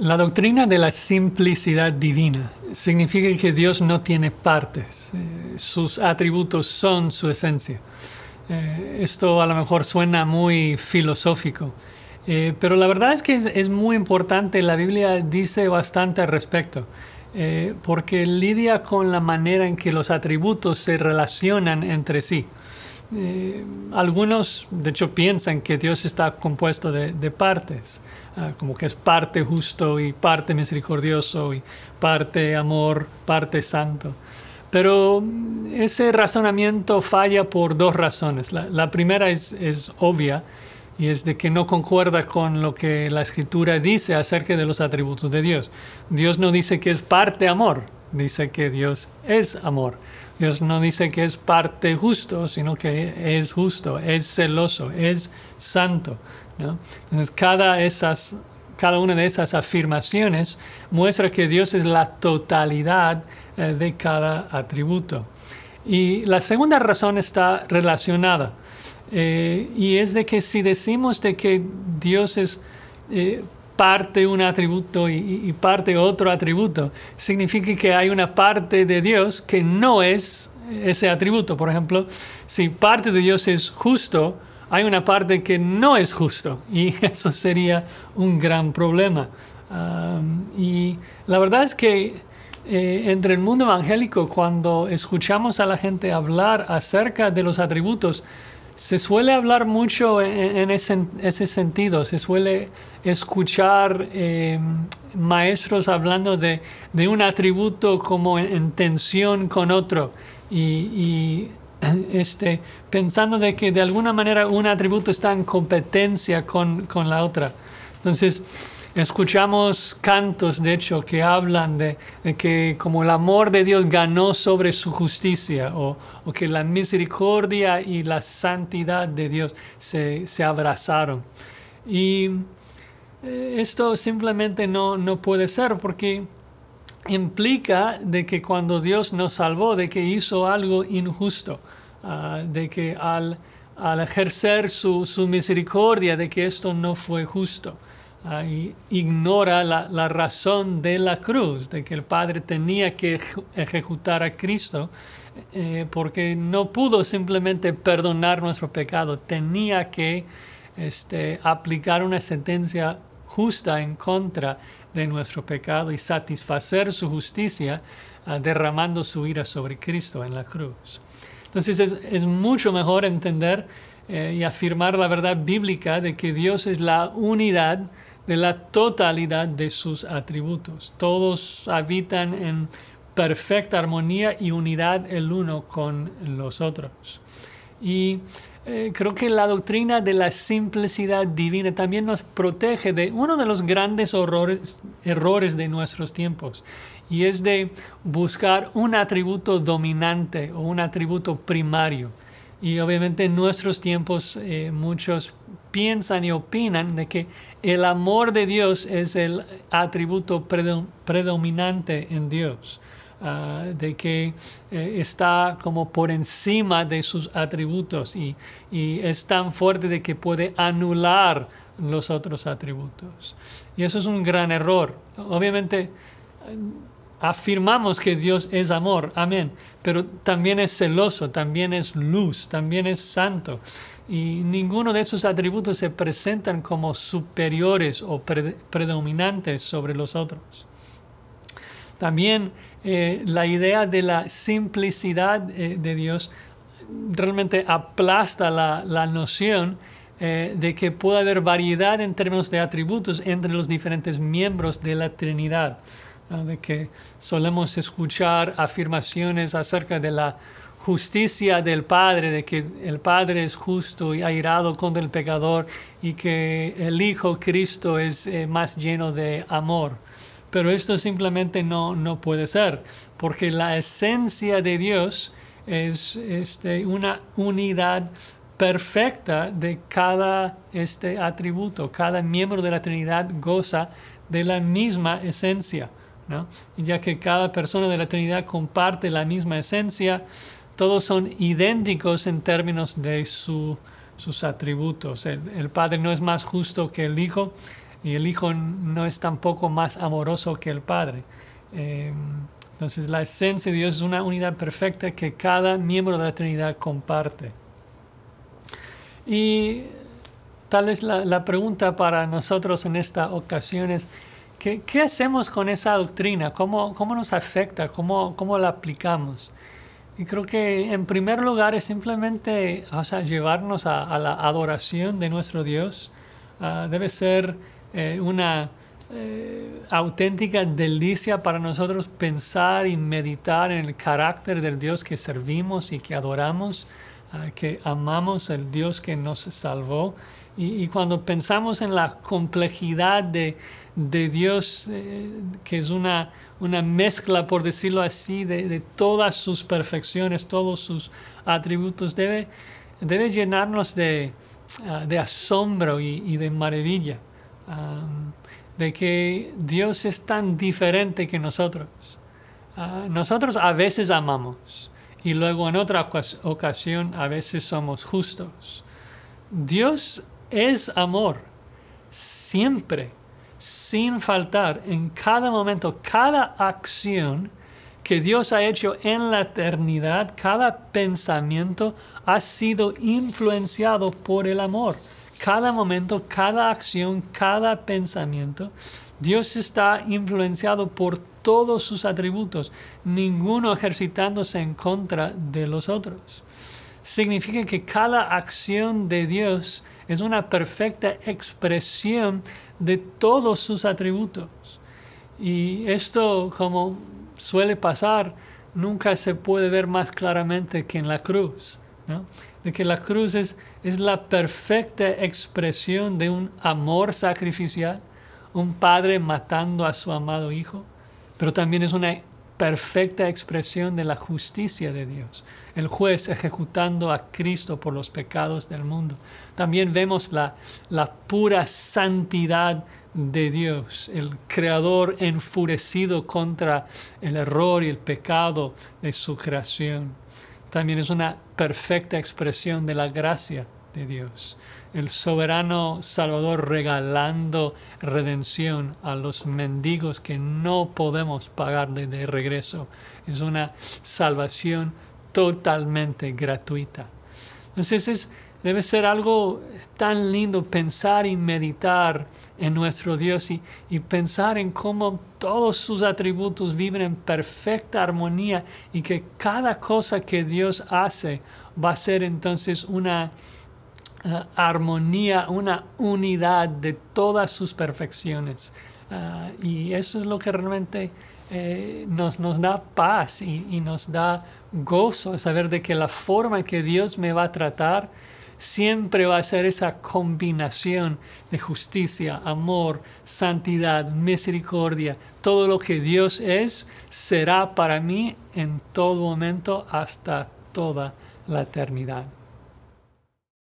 La doctrina de la simplicidad divina significa que Dios no tiene partes, eh, sus atributos son su esencia. Eh, esto a lo mejor suena muy filosófico, eh, pero la verdad es que es, es, muy importante, la Biblia dice bastante al respecto, porque lidia con la manera en que los atributos se relacionan entre sí. Eh, algunos, de hecho, piensan que Dios está compuesto de, partes, ah, como que es parte justo y parte misericordioso y parte amor, parte santo. Pero mm, ese razonamiento falla por dos razones. La, primera es, obvia y es de que no concuerda con lo que la escritura dice acerca de los atributos de Dios. Dios no dice que es parte amor, dice que Dios es amor. Dios no dice que es parte justo, sino que es justo, es celoso, es santo. Entonces, cada, esas, cada una de esas afirmaciones muestra que Dios es la totalidad eh, de cada atributo. Y la segunda razón está relacionada, eh, y es de que si decimos de que Dios es eh, parte un atributo y, parte otro atributo. Significa que hay una parte de Dios que no es ese atributo. Por ejemplo, si parte de Dios es justo, hay una parte que no es justo y eso sería un gran problema. y la verdad es que eh, entre el mundo evangélico, cuando escuchamos a la gente hablar acerca de los atributos, se suele hablar mucho e, e, en, ese, sentido, se suele escuchar eh, maestros hablando de, un atributo como en, tensión con otro y, este, pensando de que de alguna manera un atributo está en competencia con, con la otra. Entonces, Escuchamos cantos, de hecho, que hablan de, que como el amor de Dios ganó sobre su justicia, o, que la misericordia y la santidad de Dios se, abrazaron. Y eh, esto simplemente no, puede ser porque implica de que cuando Dios nos salvó, de que hizo algo injusto, ah, de que al, ejercer su, misericordia, de que esto no fue justo ahí ignora la, razón de la cruz, de que el Padre tenía que ejecutar a Cristo, eh, porque no pudo simplemente perdonar nuestro pecado, tenía que este, aplicar una sentencia justa en contra de nuestro pecado y satisfacer su justicia ah, derramando su ira sobre Cristo en la cruz. Entonces es, mucho mejor entender eh, y afirmar la verdad bíblica de que Dios es la unidad de la totalidad de sus atributos. Todos habitan en perfecta armonía y unidad el uno con los otros. Y eh, creo que la doctrina de la simplicidad divina también nos protege de uno de los grandes errores de nuestros tiempos, y es de buscar un atributo dominante o un atributo primario. Y obviamente en nuestros tiempos eh, muchos piensan y opinan de que el amor de Dios es el atributo predominante en Dios, ah, de que eh, está como por encima de sus atributos y, y es tan fuerte de que puede anular los otros atributos. Y eso es un gran error. Obviamente afirmamos que Dios es amor, amén, pero también es celoso, también es luz, también es santo. Y ninguno de esos atributos se presentan como superiores o predominantes sobre los otros. También eh, la idea de la simplicidad eh, de Dios realmente aplasta la, noción eh, de que puede haber variedad en términos de atributos entre los diferentes miembros de la Trinidad de que solemos escuchar afirmaciones acerca de la justicia del Padre, de que el Padre es justo y airado contra el pecador y que el Hijo Cristo es eh, más lleno de amor. Pero esto simplemente no, puede ser, porque la esencia de Dios es este, una unidad perfecta de cada este atributo. Cada miembro de la Trinidad goza de la misma esencia. Y ya que cada persona de la Trinidad comparte la misma esencia, todos son idénticos en términos de sus atributos. El, Padre no es más justo que el Hijo y el Hijo no es tampoco más amoroso que el Padre. Em, entonces la esencia de Dios es una unidad perfecta que cada miembro de la Trinidad comparte. Y tal vez la, la pregunta para nosotros en esta ocasión es, ¿Qué, hacemos con esa doctrina? ¿Cómo, nos afecta? ¿Cómo, la aplicamos? Y creo que en primer lugar es simplemente o llevarnos a, la adoración de nuestro Dios. Ah, debe ser eh, una eh, auténtica delicia para nosotros pensar y meditar en el carácter del Dios que servimos y que adoramos, ah, que amamos, el Dios que nos salvó. Y, cuando pensamos en la complejidad de, de Dios, eh, que es una, una mezcla, por decirlo así, de, de, todas sus perfecciones, todos sus atributos, debe, debe llenarnos de, ah, de asombro y, y, de maravilla, de que Dios es tan diferente que nosotros. Ah, nosotros a veces amamos y luego en otra ocasión a veces somos justos. Dios es amor, siempre, sin faltar, en cada momento, cada acción que Dios ha hecho en la eternidad, cada pensamiento ha sido influenciado por el amor. Cada momento, cada acción, cada pensamiento, Dios está influenciado por todos sus atributos, ninguno ejercitándose en contra de los otros. Significa que cada acción de Dios es una perfecta expresión de todos sus atributos. Y esto, como suele pasar, nunca se puede ver más claramente que en la cruz. De que la cruz es, es la perfecta expresión de un amor sacrificial, un padre matando a su amado hijo, pero también es una perfecta expresión de la justicia de Dios, el juez ejecutando a Cristo por los pecados del mundo. También vemos la, pura santidad de Dios, el creador enfurecido contra el error y el pecado de su creación. También es una perfecta expresión de la gracia de Dios, el soberano Salvador regalando redención a los mendigos que no podemos pagarle de regreso. Es una salvación totalmente gratuita. Entonces debe ser algo tan lindo pensar y meditar en nuestro Dios y, pensar en cómo todos sus atributos viven en perfecta armonía y que cada cosa que Dios hace va a ser entonces una eh, armonía, una unidad de todas sus perfecciones. Eh, y eso es lo que realmente eh, nos, nos, da paz y, nos da gozo saber de que la forma en que Dios me va a tratar siempre va a ser esa combinación de justicia, amor, santidad, misericordia. Todo lo que Dios es será para mí en todo momento hasta toda la eternidad.